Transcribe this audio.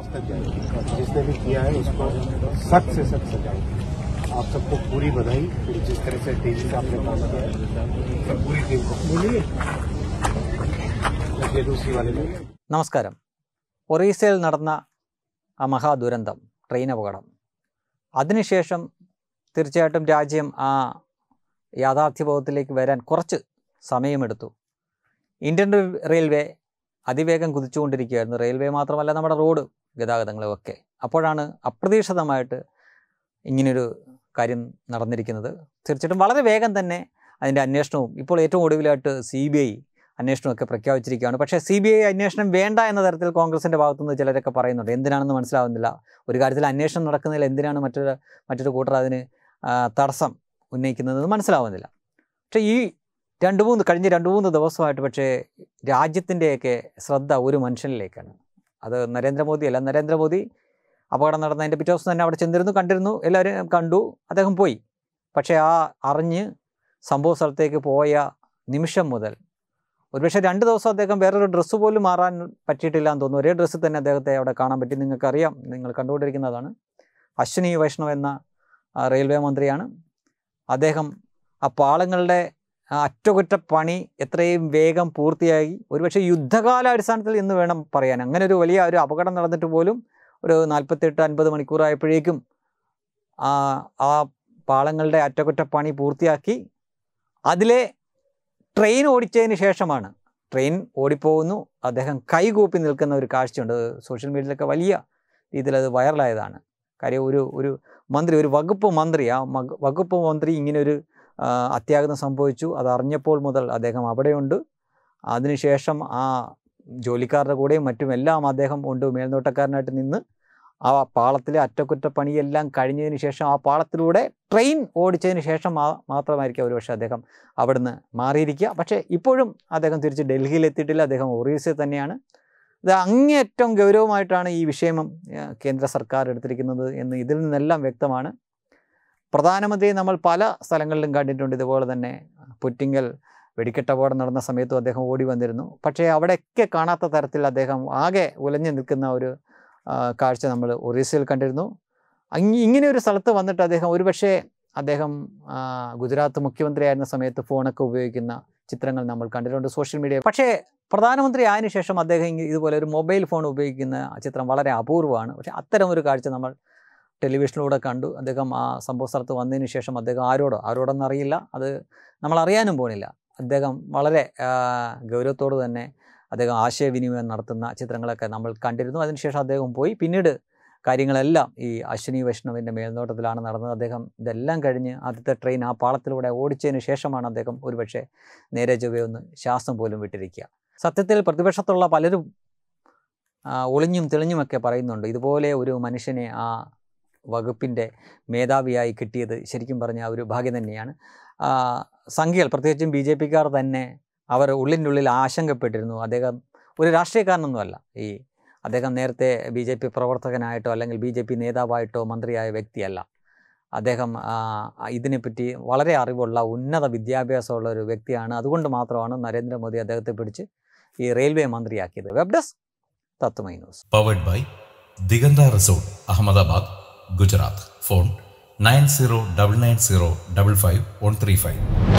जिसने भी किया है उसको सख्त से सख्त सजाएगी आप सबको पूरी बधाई जिस तरह से तेजी से आपने काम किया है पूरी टीम को बोलिए दूसरी वाले നമസ്കാരം ഒറീസയിൽ നടന്ന ആ മഹാദുരന്തം ട്രെയിൻ അപകടം അതിനുശേഷം തീർച്ചയായിട്ടും രാജ്യം ആ യാഥാർത്ഥ്യബോധത്തിലേക്ക് വരാൻ കുറച്ച് സമയമെടുത്തു ഇന്ത്യൻ റെയിൽവേ അതിവേഗം കുതിച്ചുകൊണ്ടിരിക്കുകയായിരുന്നു റെയിൽവേ മാത്രമല്ല നമ്മുടെ റോഡ് ഗതാഗതങ്ങളും ഒക്കെ അപ്പോഴാണ് അപ്രതീക്ഷിതമായിട്ട് ഇങ്ങനൊരു കാര്യം നടന്നിരിക്കുന്നത് തീർച്ചയായിട്ടും വളരെ വേഗം തന്നെ അതിൻ്റെ അന്വേഷണവും ഇപ്പോൾ ഏറ്റവും ഒടുവിലായിട്ട് സി ബി ഐ അന്വേഷണമൊക്കെ പ്രഖ്യാപിച്ചിരിക്കുകയാണ് പക്ഷേ സി ബി ഐ അന്വേഷണം വേണ്ട എന്ന തരത്തിൽ കോൺഗ്രസിൻ്റെ ഭാഗത്തുനിന്ന് ചിലരൊക്കെ പറയുന്നുണ്ട് എന്തിനാണെന്ന് മനസ്സിലാവുന്നില്ല ഒരു കാര്യത്തിൽ അന്വേഷണം നടക്കുന്നതിൽ എന്തിനാണ് മറ്റൊരു മറ്റൊരു കൂട്ടർ അതിന് തടസ്സം ഉന്നയിക്കുന്നതെന്ന് മനസ്സിലാവുന്നില്ല പക്ഷേ ഈ രണ്ട് മൂന്ന് കഴിഞ്ഞ രണ്ട് മൂന്ന് ദിവസമായിട്ട് പക്ഷേ രാജ്യത്തിൻ്റെയൊക്കെ ശ്രദ്ധ ഒരു മനുഷ്യനിലേക്കാണ് അത് നരേന്ദ്രമോദി അല്ല നരേന്ദ്രമോദി അപകടം നടന്നതിൻ്റെ പിറ്റേ ദിവസം തന്നെ അവിടെ ചെന്നിരുന്നു കണ്ടിരുന്നു എല്ലാവരും കണ്ടു അദ്ദേഹം പോയി പക്ഷേ ആ അറിഞ്ഞ് സംഭവ സ്ഥലത്തേക്ക് പോയ നിമിഷം മുതൽ ഒരുപക്ഷെ രണ്ട് ദിവസം അദ്ദേഹം വേറൊരു ഡ്രസ്സ് പോലും മാറാൻ പറ്റിയിട്ടില്ല എന്ന് തോന്നുന്നു ഒരേ ഡ്രസ്സ് തന്നെ അദ്ദേഹത്തെ അവിടെ കാണാൻ പറ്റി നിങ്ങൾക്കറിയാം നിങ്ങൾ കണ്ടുകൊണ്ടിരിക്കുന്നതാണ് അശ്വിനി വൈഷ്ണവ് എന്ന റെയിൽവേ മന്ത്രിയാണ് അദ്ദേഹം ആ പാളങ്ങളുടെ അറ്റകുറ്റപ്പണി എത്രയും വേഗം പൂർത്തിയായി ഒരുപക്ഷെ യുദ്ധകാല അടിസ്ഥാനത്തിൽ എന്ന് വേണം പറയാൻ അങ്ങനെ ഒരു വലിയ ഒരു അപകടം നടന്നിട്ട് പോലും ഒരു നാൽപ്പത്തെട്ട് അൻപത് മണിക്കൂറായപ്പോഴേക്കും ആ ആ പാളങ്ങളുടെ അറ്റകുറ്റപ്പണി പൂർത്തിയാക്കി അതിലെ ട്രെയിൻ ഓടിച്ചതിന് ശേഷമാണ് ട്രെയിൻ ഓടിപ്പോകുന്നു അദ്ദേഹം കൈകൂപ്പി നിൽക്കുന്ന ഒരു കാഴ്ചയുണ്ട് സോഷ്യൽ മീഡിയയിലൊക്കെ വലിയ രീതിയിൽ അത് വൈറലായതാണ് കാര്യം ഒരു ഒരു മന്ത്രി ഒരു വകുപ്പ് മന്ത്രി ആ വകുപ്പ് മന്ത്രി ഇങ്ങനെ ഒരു അത്യാഗതം സംഭവിച്ചു അത് അറിഞ്ഞപ്പോൾ മുതൽ അദ്ദേഹം അവിടെയുണ്ട് അതിനുശേഷം ആ ജോലിക്കാരുടെ കൂടെയും മറ്റും എല്ലാം അദ്ദേഹം ഉണ്ട് മേൽനോട്ടക്കാരനായിട്ട് നിന്ന് ആ പാളത്തിലെ അറ്റകുറ്റപ്പണിയെല്ലാം കഴിഞ്ഞതിന് ശേഷം ആ പാളത്തിലൂടെ ട്രെയിൻ ഓടിച്ചതിന് ശേഷം മാത്രമായിരിക്കും ഒരുപക്ഷെ അദ്ദേഹം അവിടുന്ന് മാറിയിരിക്കുക പക്ഷേ ഇപ്പോഴും അദ്ദേഹം തിരിച്ച് ഡൽഹിയിലെത്തിയിട്ടില്ല അദ്ദേഹം ഒറീസയിൽ തന്നെയാണ് ഇത് അങ്ങേയറ്റം ഗൗരവമായിട്ടാണ് ഈ വിഷയം കേന്ദ്ര സർക്കാർ എടുത്തിരിക്കുന്നത് എന്ന് ഇതിൽ നിന്നെല്ലാം വ്യക്തമാണ് പ്രധാനമന്ത്രി നമ്മൾ പല സ്ഥലങ്ങളിലും കണ്ടിട്ടുണ്ട് ഇതുപോലെ തന്നെ പുറ്റിങ്ങൽ വെടിക്കെട്ടപോടം നടന്ന സമയത്തും അദ്ദേഹം ഓടി വന്നിരുന്നു പക്ഷേ അവിടെയൊക്കെ കാണാത്ത തരത്തിൽ അദ്ദേഹം ആകെ ഉലഞ്ഞു നിൽക്കുന്ന ഒരു കാഴ്ച നമ്മൾ ഒറീസയിൽ കണ്ടിരുന്നു ഇങ്ങനെ ഒരു സ്ഥലത്ത് വന്നിട്ട് അദ്ദേഹം ഒരുപക്ഷേ അദ്ദേഹം ഗുജറാത്ത് മുഖ്യമന്ത്രിയായിരുന്ന സമയത്ത് ഫോണൊക്കെ ഉപയോഗിക്കുന്ന ചിത്രങ്ങൾ നമ്മൾ കണ്ടിട്ടുണ്ട് സോഷ്യൽ മീഡിയ പക്ഷേ പ്രധാനമന്ത്രി ആയതിനു ശേഷം അദ്ദേഹം ഇതുപോലെ ഒരു മൊബൈൽ ഫോൺ ഉപയോഗിക്കുന്ന ചിത്രം വളരെ അപൂർവമാണ് പക്ഷേ അത്തരം ഒരു കാഴ്ച നമ്മൾ ടെലിവിഷനിലൂടെ കണ്ടു അദ്ദേഹം ആ സംഭവ സ്ഥലത്ത് വന്നതിന് ശേഷം അദ്ദേഹം ആരോടോ ആരോടൊന്നറിയില്ല അത് നമ്മൾ അറിയാനും പോണില്ല അദ്ദേഹം വളരെ ഗൗരവത്തോട് തന്നെ അദ്ദേഹം ആശയവിനിമയം നടത്തുന്ന ചിത്രങ്ങളൊക്കെ നമ്മൾ കണ്ടിരുന്നു അതിനുശേഷം അദ്ദേഹം പോയി പിന്നീട് കാര്യങ്ങളെല്ലാം ഈ അശ്വിനി വൈഷ്ണവിൻ്റെ മേൽനോട്ടത്തിലാണ് നടന്നത് അദ്ദേഹം ഇതെല്ലാം കഴിഞ്ഞ് ആദ്യത്തെ ട്രെയിൻ ആ പാളത്തിലൂടെ ഓടിച്ചതിന് ശേഷമാണ് അദ്ദേഹം ഒരുപക്ഷെ നേരെ ചൊവ്വയൊന്ന് ശ്വാസം പോലും വിട്ടിരിക്കുക സത്യത്തിൽ പ്രതിപക്ഷത്തുള്ള പലരും ഒളിഞ്ഞും തെളിഞ്ഞുമൊക്കെ പറയുന്നുണ്ട് ഇതുപോലെ ഒരു മനുഷ്യനെ ആ വകുപ്പിൻ്റെ മേധാവിയായി കിട്ടിയത് ശരിക്കും പറഞ്ഞാൽ ഒരു ഭാഗ്യം തന്നെയാണ് സംഖ്യകൾ പ്രത്യേകിച്ചും ബി ജെ പിക്കാർ തന്നെ അവർ ഉള്ളിൽ ആശങ്കപ്പെട്ടിരുന്നു അദ്ദേഹം ഒരു രാഷ്ട്രീയക്കാരനൊന്നുമല്ല ഈ അദ്ദേഹം നേരത്തെ ബി ജെ പി പ്രവർത്തകനായിട്ടോ അല്ലെങ്കിൽ ബി ജെ പി നേതാവായിട്ടോ മന്ത്രിയായ വ്യക്തിയല്ല അദ്ദേഹം ഇതിനെപ്പറ്റി വളരെ അറിവുള്ള ഉന്നത വിദ്യാഭ്യാസമുള്ള ഒരു വ്യക്തിയാണ് അതുകൊണ്ട് മാത്രമാണ് നരേന്ദ്രമോദി അദ്ദേഹത്തെ പിടിച്ച് ഈ റെയിൽവേ മന്ത്രിയാക്കിയത് web desk Tatwamayi news powered by Diganta resort Ahmedabad Gujarat phone nine zero double nine zero double five one three five